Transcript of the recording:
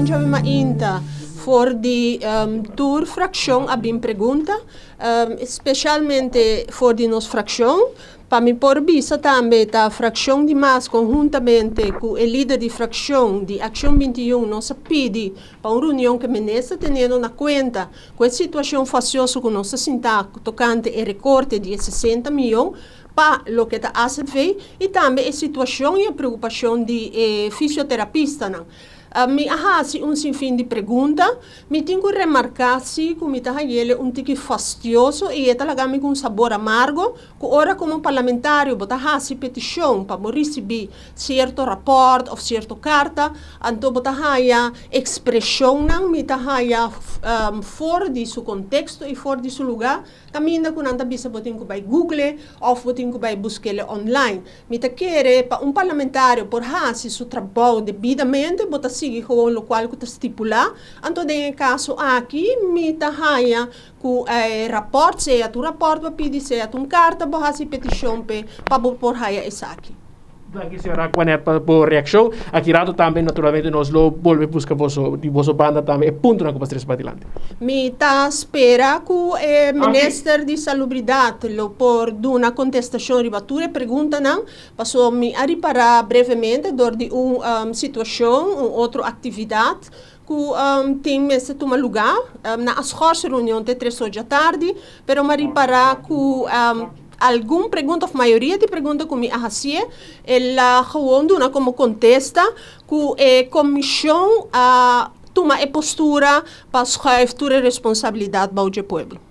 Donde ma inta voor die um, ehm, tourfractie abbiamo pregunta, um, ehm, specialmente voor di nos fractie, per mi porbisa tambe ta fracción di mas conjuntamente con il leader di fracción di Action 21 non sapidi per una riunione che menessa tenendo na conta questa situazione faciosa con nostra sinta toccante e recorte di 60 milioni pa lo che ta ACV e tambe e situazione e preoccupazione di eh, fisioterapista. Não. Uh, mi aha un sinfín de perguntas. Me ah, tengo que remarcar si com ita ele um tique fastioso e eta lagami com sabor amargo. Que ora como parlamentário bota ha si petição para receber certo rapport ou certo carta. Anto bota haia expressão não me ta haia um, fora de seu contexto e fora de seu lugar. Caminda com anda bisa botin ko by Google ou botin ko by busquele online. Me ta quere para um parlamentário por ha si seu trabalho debidamente bota sigi ho lo qual ku stipula anto de caso aqui mi ta haya ku eh, rapport se a tu rapport pa pidi se a tu carta bo hasi petition pe pa bo por haya esaki aquí será conectado eh, por reacción. aqui lado também naturalmente, nós lo vuelve a buscar vosso, de vosso banda é ponto na Copas 3 para adelante. Mi ta espera que eh, o ah, ministro de salubridade lo por uma contestação contestación batura pregunta não passou me a reparar brevemente dor de uma um, situação, um, outra atividade que um, tem esse toma lugar um, na as reunião de três horas da tarde, pero me reparar que um, pergunta, a maioria de perguntas ah, que me hacía, la una como contesta, que a tomar toma eh, postura para a responsabilidad para el pueblo.